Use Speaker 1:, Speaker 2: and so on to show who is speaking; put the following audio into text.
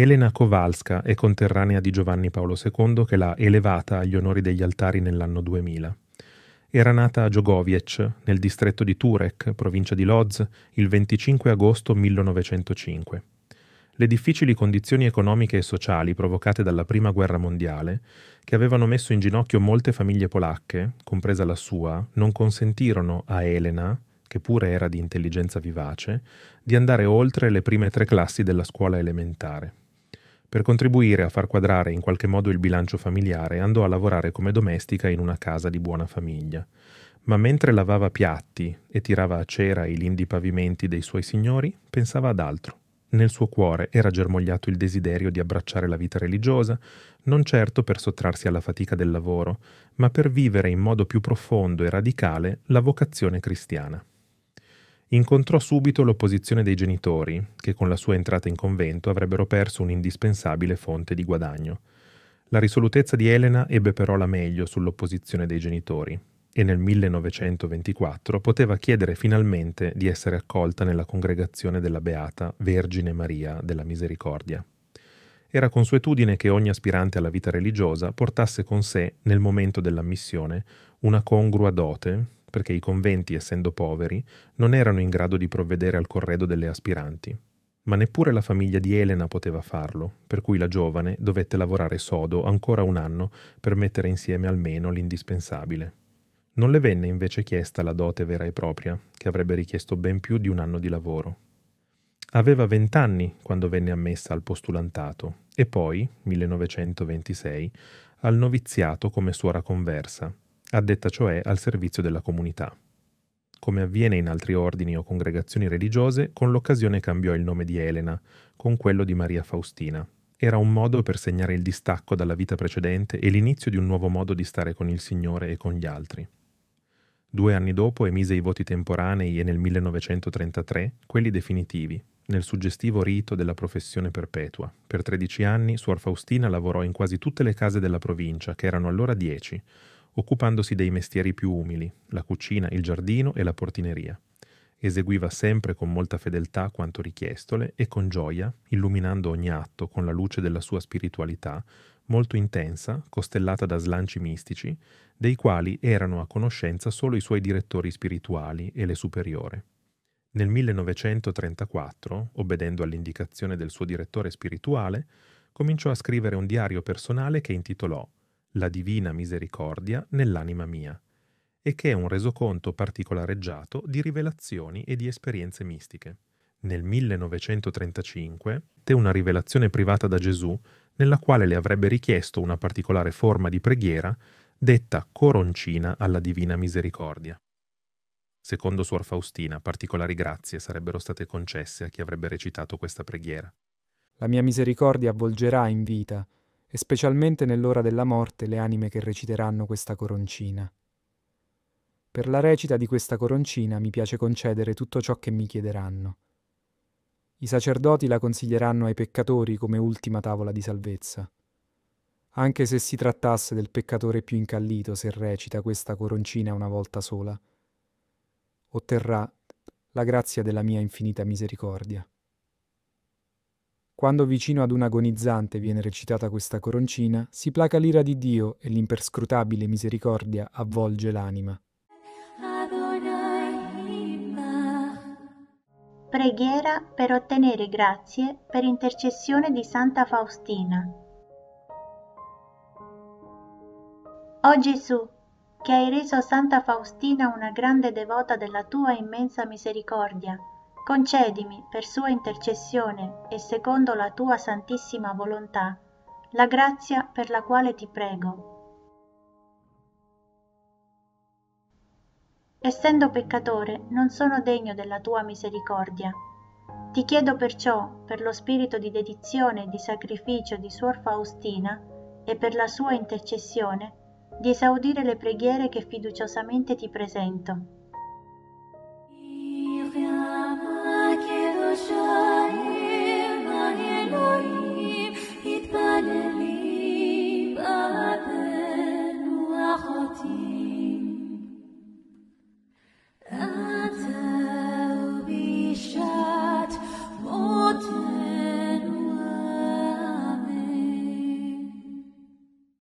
Speaker 1: Elena Kowalska è conterranea di Giovanni Paolo II che l'ha elevata agli onori degli altari nell'anno 2000. Era nata a Giogoviec, nel distretto di Turek, provincia di Lodz, il 25 agosto 1905. Le difficili condizioni economiche e sociali provocate dalla Prima Guerra Mondiale, che avevano messo in ginocchio molte famiglie polacche, compresa la sua, non consentirono a Elena, che pure era di intelligenza vivace, di andare oltre le prime tre classi della scuola elementare. Per contribuire a far quadrare in qualche modo il bilancio familiare andò a lavorare come domestica in una casa di buona famiglia. Ma mentre lavava piatti e tirava a cera i lindi pavimenti dei suoi signori, pensava ad altro. Nel suo cuore era germogliato il desiderio di abbracciare la vita religiosa, non certo per sottrarsi alla fatica del lavoro, ma per vivere in modo più profondo e radicale la vocazione cristiana incontrò subito l'opposizione dei genitori, che con la sua entrata in convento avrebbero perso un'indispensabile fonte di guadagno. La risolutezza di Elena ebbe però la meglio sull'opposizione dei genitori e nel 1924 poteva chiedere finalmente di essere accolta nella congregazione della Beata Vergine Maria della Misericordia. Era consuetudine che ogni aspirante alla vita religiosa portasse con sé, nel momento dell'ammissione, una congrua dote perché i conventi, essendo poveri, non erano in grado di provvedere al corredo delle aspiranti. Ma neppure la famiglia di Elena poteva farlo, per cui la giovane dovette lavorare sodo ancora un anno per mettere insieme almeno l'indispensabile. Non le venne invece chiesta la dote vera e propria, che avrebbe richiesto ben più di un anno di lavoro. Aveva vent'anni quando venne ammessa al postulantato e poi, 1926, al noviziato come suora conversa, addetta cioè al servizio della comunità. Come avviene in altri ordini o congregazioni religiose, con l'occasione cambiò il nome di Elena, con quello di Maria Faustina. Era un modo per segnare il distacco dalla vita precedente e l'inizio di un nuovo modo di stare con il Signore e con gli altri. Due anni dopo emise i voti temporanei e nel 1933 quelli definitivi, nel suggestivo rito della professione perpetua. Per 13 anni Suor Faustina lavorò in quasi tutte le case della provincia, che erano allora 10, occupandosi dei mestieri più umili, la cucina, il giardino e la portineria. Eseguiva sempre con molta fedeltà quanto richiestole e con gioia, illuminando ogni atto con la luce della sua spiritualità, molto intensa, costellata da slanci mistici, dei quali erano a conoscenza solo i suoi direttori spirituali e le superiore. Nel 1934, obbedendo all'indicazione del suo direttore spirituale, cominciò a scrivere un diario personale che intitolò la divina misericordia nell'anima mia, e che è un resoconto particolareggiato di rivelazioni e di esperienze mistiche. Nel 1935 te una rivelazione privata da Gesù nella quale le avrebbe richiesto una particolare forma di preghiera detta coroncina alla divina misericordia. Secondo Suor Faustina, particolari grazie sarebbero state concesse a chi avrebbe recitato questa preghiera.
Speaker 2: La mia misericordia avvolgerà in vita e specialmente nell'ora della morte le anime che reciteranno questa coroncina. Per la recita di questa coroncina mi piace concedere tutto ciò che mi chiederanno. I sacerdoti la consiglieranno ai peccatori come ultima tavola di salvezza. Anche se si trattasse del peccatore più incallito se recita questa coroncina una volta sola, otterrà la grazia della mia infinita misericordia. Quando vicino ad un agonizzante viene recitata questa coroncina, si placa l'ira di Dio e l'imperscrutabile misericordia avvolge l'anima.
Speaker 3: Preghiera per ottenere grazie per intercessione di Santa Faustina. O Gesù, che hai reso Santa Faustina una grande devota della tua immensa misericordia, concedimi, per sua intercessione e secondo la tua santissima volontà, la grazia per la quale ti prego. Essendo peccatore, non sono degno della tua misericordia. Ti chiedo perciò, per lo spirito di dedizione e di sacrificio di Suor Faustina e per la sua intercessione, di esaudire le preghiere che fiduciosamente ti presento. 这。